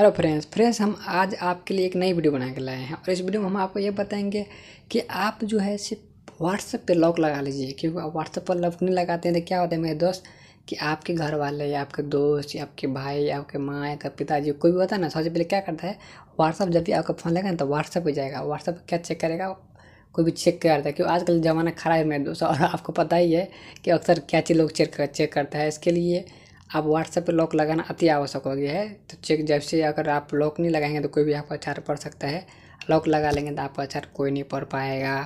hello friends friends हम आज आपके लिए एक नई वीडियो बना के लाए हैं और इस वीडियो में हम आपको ये बताएंगे कि आप जो है सिर्फ व्हाट्सएप पे लॉक लगा लीजिए क्योंकि आप व्हाट्सएप पर लॉक नहीं लगाते हैं तो क्या होता है मेरे दोस्त कि आपके घर वाले या आपके दोस्त या आपके भाई या आपके माँ या आपके पिताजी कोई भी होता है ना सबसे पहले क्या करता है व्हाट्सअप जब भी आपका फ़ोन लगेगा ना तो व्हाट्सअप पर जाएगा व्हाट्सअप पर क्या चेक करेगा कोई भी चेक करता है क्योंकि आजकल ज़माना खराब है मेरे दोस्त और आपको पता ही है कि अक्सर क्या चीज़ लोग चेक कर, चेक करता है इसके लिए आप व्हाट्सएप पर लॉक लगाना अति आवश्यक हो गया है तो चेक जब से अगर आप लॉक नहीं लगाएंगे तो कोई भी आपका अचार पड़ सकता है लॉक लगा लेंगे तो आपका अचार कोई नहीं पढ़ पाएगा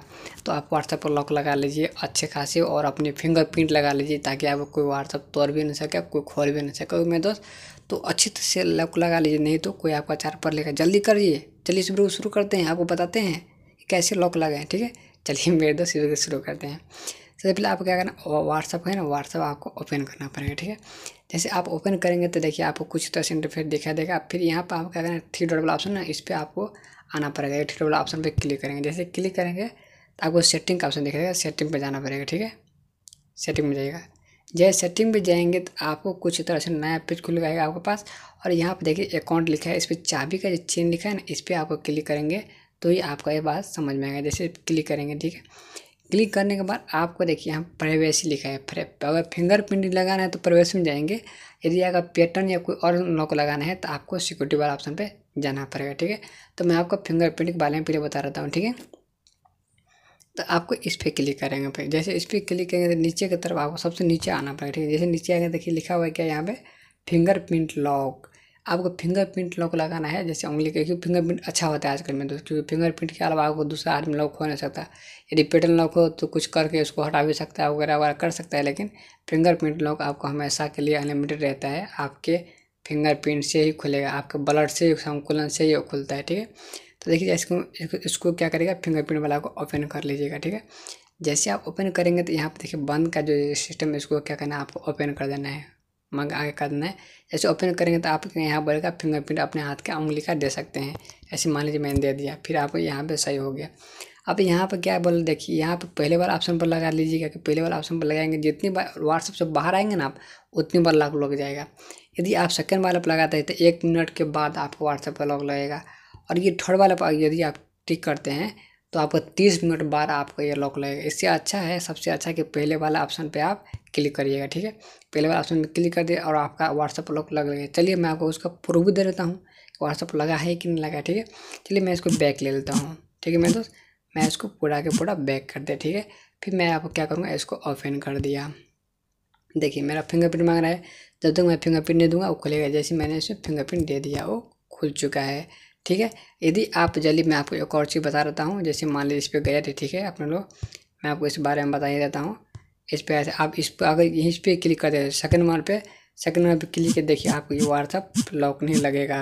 तो आप व्हाट्सएप पर लॉक लगा लीजिए अच्छे खासे और अपनी फिंगरप्रिंट लगा लीजिए ताकि आपको कोई व्हाट्सएप तोड़ भी नहीं सके कोई खोल भी नहीं सके मेरे दोस्त तो अच्छे से लॉक लगा लीजिए नहीं तो कोई आपका अचार पढ़ लेगा जल्दी करिए चलिए शुरू शुरू करते हैं आपको बताते हैं कैसे लॉक लगाएं ठीक है चलिए मेरे दोस्त शुरू करते हैं सबसे तो पहले आपको क्या करना व्हाट्सअप है ना व्हाट्सअप आपको ओपन करना पड़ेगा ठीक है जैसे आप ओपन करेंगे तो देखिए आपको कुछ तरह से इंटरफेस देखा देगा फिर यहाँ पर आप क्या करना थ्री डॉट वाला ऑप्शन ना इस पर आपको आना पड़ेगा थ्री डॉट ऑप्शन पर क्लिक करेंगे जैसे क्लिक करेंगे तो आपको सेटिंग का ऑप्शन दिखाएगा सेटिंग पर जाना पड़ेगा ठीक है सेटिंग में जाएगा जैसे सेटिंग में जाएंगे तो आपको कुछ तरह से नया पेज खुल जाएगा आपके पास और यहाँ पर देखिए अकाउंट लिखा है इस पर चाबी का जो चेन लिखा है ना इस पर आपको क्लिक करेंगे तो ये आपका ये बात समझ में आएगा जैसे क्लिक करेंगे ठीक है क्लिक करने के बाद आपको देखिए यहाँ प्राइवेसी लिखा है अगर फिंगरप्रिंट लगाना है तो प्राइवेसी में जाएंगे यदि अगर पैटर्न या कोई और लॉक लगाना है तो आपको सिक्योरिटी वाला ऑप्शन पे जाना पड़ेगा ठीक है तो मैं आपको फिंगरप्रिंट के बारे में पहले बता रहता हूँ ठीक है तो आपको इस पर क्लिक करेंगे फिर जैसे इस पर क्लिक करेंगे तो नीचे की तरफ आपको सबसे नीचे आना पड़ेगा ठीक है जैसे नीचे आएंगे देखिए लिखा हुआ है क्या यहाँ पे फिंगरप्रिंट लॉक आपको फिंगरप्रिंट लॉक लगाना है जैसे उंगली का क्योंकि फिंगरप्रिंट अच्छा होता है आजकल में दोस्तों क्योंकि फिंगरप्रिंट के अलावा आपको दूसरा आदमी लॉक हो नहीं सकता यदि पेटर्न लॉक हो तो कुछ करके उसको हटा भी सकता है वगैरह वगैरह कर सकता है लेकिन फिंगरप्रिंट लॉक आपको हमेशा के लिए अनलिमिटेड रहता है आपके फिंगरप्रिंट से ही खुलेगा आपके ब्लड से ही संकुलन से ही खुलता है ठीक है तो देखिए इसको इसको क्या करेगा फिंगरप्रिंट वाला को ओपन कर लीजिएगा ठीक है जैसे आप ओपन करेंगे तो यहाँ पर देखिए बंद का जो सिस्टम है इसको क्या करना है आपको ओपन कर देना है मग आगे करना है ऐसे ओपन करेंगे तो आप यहाँ बोलेगा फिंगरप्रिंट अपने हाथ के उंगली का दे सकते हैं ऐसे मान लीजिए मैंने दे दिया फिर आपको यहाँ पे सही हो गया अब यहाँ पर क्या बोल देखिए यहाँ पर पहले बार ऑप्शन पर लगा लीजिएगा कि पहले बार ऑप्शन पर लगाएंगे जितनी बार व्हाट्सअप से बाहर आएंगे ना आप उतनी बार लॉक लग जाएगा यदि आप सेकेंड वाले पर लगाते हैं तो एक मिनट के बाद आपको व्हाट्सएप पर लॉक लगेगा और ये थर्ड वाले पर यदि आप टिक करते हैं तो आपको तीस मिनट बाद आपको ये लॉक लगेगा इससे अच्छा है सबसे अच्छा कि पहले वाला ऑप्शन पर आप क्लिक करिएगा ठीक है पहले बार ऑप्शन क्लिक कर दिया और आपका व्हाट्सअप लॉक लग गया चलिए मैं आपको उसका प्रूफ भी दे देता हूँ व्हाट्सअप लगा है कि नहीं लगा ठीक है चलिए मैं इसको बैक ले लेता हूँ ठीक है मेरे दोस्त मैं इसको पूरा के पूरा बैक कर दिया ठीक है फिर मैं आपको क्या करूँगा इसको ओपन कर दिया देखिए मेरा फिंगरप्रिंट मांग रहा है जब तक मैं फिंगरप्रिंट नहीं दूंगा वो खुलेगा जैसे मैंने इसमें फिंगरप्रिंट दे दिया वो खुल चुका है ठीक है यदि आप जल्दी मैं आपको एक और चीज़ बता देता हूँ जैसे मान लीजिए इस पर गए थे ठीक है अपने लोग मैं आपको इस बारे में बता ही देता हूँ इस पर आया था आप इस पर अगर यहीं पर क्लिक करते हैं सेकंड नंबर पे सेकंड नंबर पे क्लिक कर देखिए आपको ये व्हाट्सअप लॉक नहीं लगेगा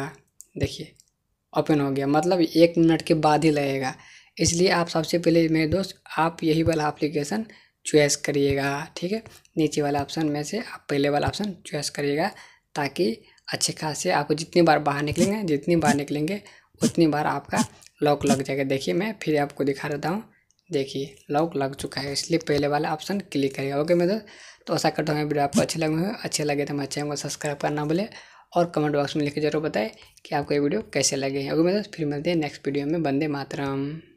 देखिए ओपन हो गया मतलब एक मिनट के बाद ही लगेगा इसलिए आप सबसे पहले मेरे दोस्त आप यही वाला एप्लीकेशन चॉइस करिएगा ठीक है नीचे वाला ऑप्शन में से आप पहले वाला ऑप्शन चॉइस करिएगा ताकि अच्छे खासे आपको जितनी बार बाहर निकलेंगे जितनी बार निकलेंगे उतनी बार आपका लॉक लग जाएगा देखिए मैं फिर आपको दिखा देता हूँ देखिए लॉक लग चुका है इसलिए पहले वाला ऑप्शन क्लिक करिए ओके मेरे तो ऐसा करता हूँ वीडियो आपको अच्छे लगे हुए अच्छे लगे तो हमारे चैनल को सब्सक्राइब करना भूले और कमेंट बॉक्स में लिख के जरूर बताएं कि आपको ये वीडियो कैसे लगे ओके मेरे फिर मिलते हैं नेक्स्ट वीडियो में बंदे मातरम